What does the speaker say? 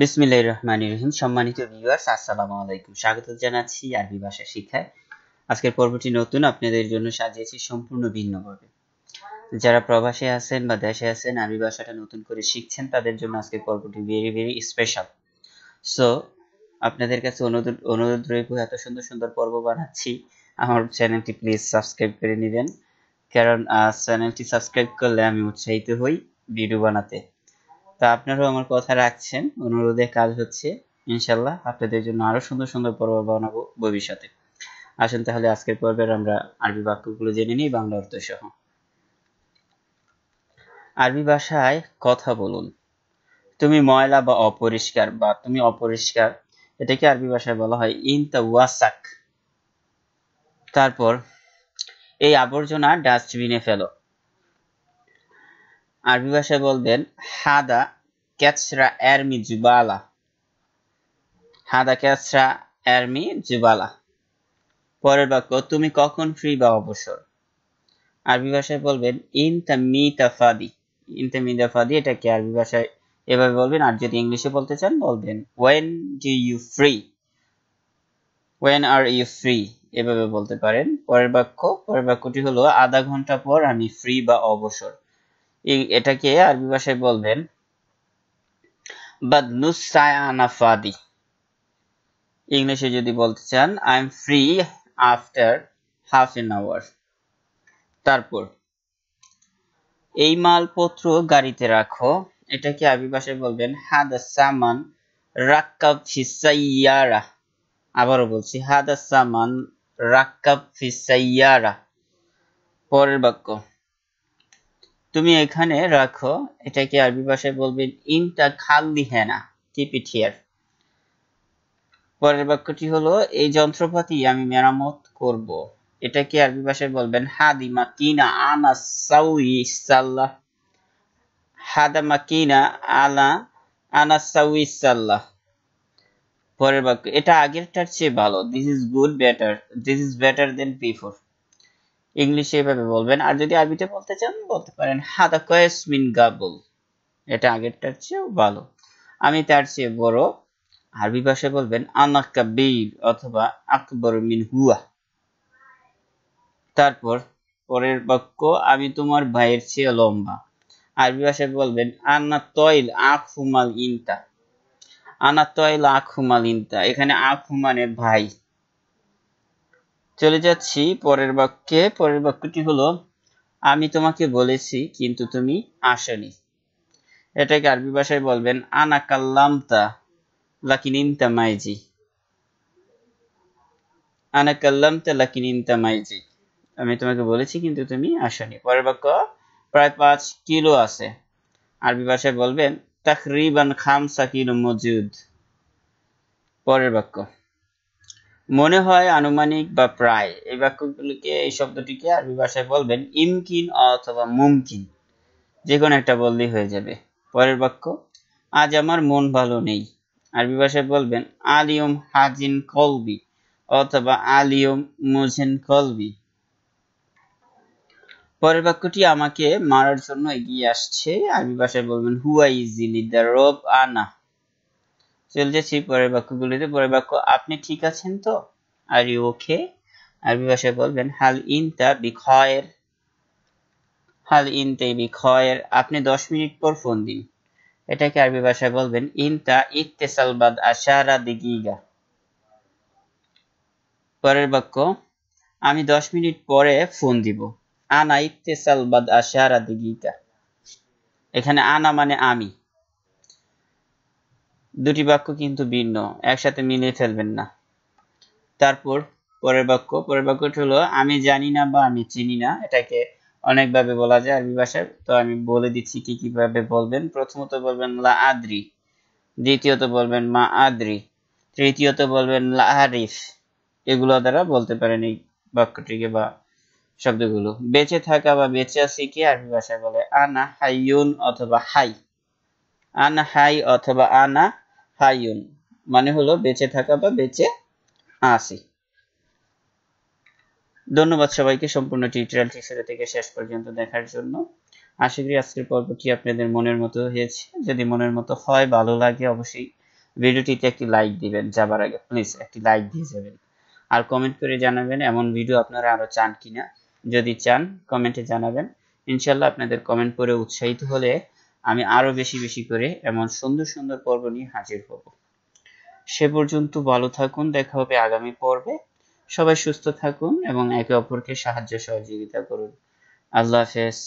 বিসমিল্লাহ রহমানির রহিম সম্মানিত ভিউয়ার্স আসসালামু আলাইকুম স্বাগত জানাচ্ছি আরবি ভাষা শিক্ষায় আজকের পর্বটি নতুন আপনাদের জন্য সাজিয়েছি সম্পূর্ণ ভিন্নভাবে যারা প্রবাসে আছেন বা দেশে আছেন আরবি ভাষাটা নতুন করে শিখছেন তাদের জন্য আজকের পর্বটি ভেরি ভেরি স্পেশাল সো আপনাদের কাছে অনুরোধ অনুরোধ রইব এত সুন্দর সুন্দর পর্ব বানাচ্ছি আমার চ্যানেলটি প্লিজ সাবস্ক্রাইব করে নেবেন কারণ চ্যানেলটি সাবস্ক্রাইব করলে আমি উৎসাহিত হই ভিডিও বানাতে তো আপনারাও আমার কথা রাখছেন অনুরোধে কাজ হচ্ছে ইনশাল্লাহ আপনাদের জন্য আরো সুন্দর সুন্দর পর্ব বানাবো ভবিষ্যতে আসেন তাহলে আজকের পর্বের আমরা আরবি বাক্যগুলো জেনে নিই বাংলা অর্থ সহ আরবি ভাষায় কথা বলুন তুমি ময়লা বা অপরিষ্কার বা তুমি অপরিষ্কার এটাকে আরবি ভাষায় বলা হয় ইনতা ওয়াসাক তারপর এই আবর্জনা ডাস্টবিনে ফেলো আরবি ভাষায় বলবেন হাদা كتسرة أرمي جبالة هذا كتسرة أرمي جبالة পরের বাক্য তুমি কখন ফ্রি বা অবসর আরবি ভাষায় বলবেন ইন তামি এটাকে আরবি ভাষায় এভাবে বলবেন আর যদি ইংলিশে বলতে চান বলবেন when do you free when are you free এভাবে বলতে পারেন পরের বাক্য পরের বাক্যটি হলো আধা ঘন্টা পর আমি ফ্রি বা অবসর এটাকে আরবি ভাষায় বলবেন ফাদি ইংলিশে যদি বলতে চান I am free after half an hour তারপর এই মালপত্র গাড়িতে রাখো কি আবি ভাষায় বলবেন হাদা সামান রাক্কাব ফিসাইয়ারা আবারও বলছি হাদা সামান রাক্কাব ফিসাইয়ারা পরের বাক্য তুমি এখানে রাখো এটাকে আরবি ভাষায় বলবে ইনটা খাল্লি হেনা টিপিটিয়ার পরের বাক্যটি হলো এই যন্ত্রপাতি আমি মেরামত করব এটাকে আরবি ভাষায় বলবেন হাদিমা কিনা আনা সাউই সাল্লাহ হাদামা কিনা আলা আনা সাউই সাল্লাহ পরের বাক্য এটা আগেরটার চেয়ে ভালো this is good better this is better than before ইংলিশে এভাবে বলবেন আর যদি আরবিতে বলতে চান বলতে পারেন হাদা কয়েস মিন গাবল এটা আগেরটার চেয়েও ভালো আমি তার চেয়ে বড় আরবি ভাষায় বলবেন আনা বীর অথবা আকবর মিন হুয়া তারপর পরের বাক্য আমি তোমার ভাইয়ের চেয়ে লম্বা আরবি ভাষায় বলবেন আনা আখ হুমাল ইনতা আনা আখ হুমাল ইনতা এখানে আখ হুমানের ভাই চলে যাচ্ছি পরের বাক্যে পরের বাক্যটি হলো আমি তোমাকে বলেছি কিন্তু তুমি আসনি এটাকে আরবি ভাষায় বলবেন আনা কাল্লামতা লাকিনিনতা মাইজি আনা কাল্লামতা লাকিনিনতা মাইজি আমি তোমাকে বলেছি কিন্তু তুমি আসনি পরের বাক্য প্রায় পাঁচ কিলো আছে আরবি ভাষায় বলবেন তাকরিবান খামসা কিলো মজুদ পরের বাক্য মনে হয় আনুমানিক বা প্রায় এই বাক্যগুলিকে এই শব্দটিকে আরবি ভাষায় বলবেন ইমকিন অথবা মুমকিন যে কোনো একটা বললেই হয়ে যাবে পরের বাক্য আজ আমার মন ভালো নেই আরবি ভাষায় বলবেন আলিয়ম হাজিন কলবি অথবা আলিয়ম মোজেন কলবি পরের বাক্যটি আমাকে মারার জন্য এগিয়ে আসছে আরবি ভাষায় বলবেন হুয়াই ইজিলি দ্য রব আনা চলে যাচ্ছি পরের বাক্যগুলিতে পরের বাক্য আপনি ঠিক আছেন তো আর ইউ ওকে আরবি ভাষায় বলবেন হাল ইনতা বিখয়ের হাল ইনতে বিখয়ের আপনি দশ মিনিট পর ফোন দিন এটাকে আরবি ভাষায় বলবেন ইনতা ইত্তেসালবাদ আশারা দিগিগা পরের বাক্য আমি দশ মিনিট পরে ফোন দিব আনা ইত্তেসালবাদ আশারা দিগিগা এখানে আনা মানে আমি দুটি বাক্য কিন্তু ভিন্ন একসাথে মিলিয়ে ফেলবেন না তারপর পরের বাক্য পরের বাক্যটি হলো আমি জানি না বা আমি চিনি না এটাকে অনেকভাবে বলা যায় আরবি ভাষায় তো আমি বলে দিচ্ছি কি কিভাবে বলবেন প্রথমত বলবেন লা আদ্রি দ্বিতীয়ত বলবেন মা আদ্রি তৃতীয়ত বলবেন লা আরিফ এগুলো দ্বারা বলতে পারেন এই বাক্যটিকে বা শব্দগুলো বেঁচে থাকা বা বেঁচে আছি কি আরবি ভাষায় বলে আনা হাইয়ুন অথবা হাই আনা হাই অথবা আনা হাইয়ুন মানে হলো বেঁচে থাকা বা বেঁচে আসি ধন্যবাদ সবাইকে সম্পূর্ণ টিউটোরিয়ালটি শুরু থেকে শেষ পর্যন্ত দেখার জন্য আশা করি আজকের পর্বটি আপনাদের মনের মতো হয়েছে যদি মনের মতো হয় ভালো লাগে অবশ্যই ভিডিওটিতে একটি লাইক দিবেন যাবার আগে প্লিজ একটি লাইক দিয়ে যাবেন আর কমেন্ট করে জানাবেন এমন ভিডিও আপনারা আরও চান কিনা যদি চান কমেন্টে জানাবেন ইনশাল্লাহ আপনাদের কমেন্ট পড়ে উৎসাহিত হলে আমি আরো বেশি বেশি করে এমন সুন্দর সুন্দর পর্ব নিয়ে হাজির হব সে পর্যন্ত ভালো থাকুন দেখা হবে আগামী পর্বে সবাই সুস্থ থাকুন এবং একে অপরকে সাহায্য সহযোগিতা করুন আল্লাহ হাফেজ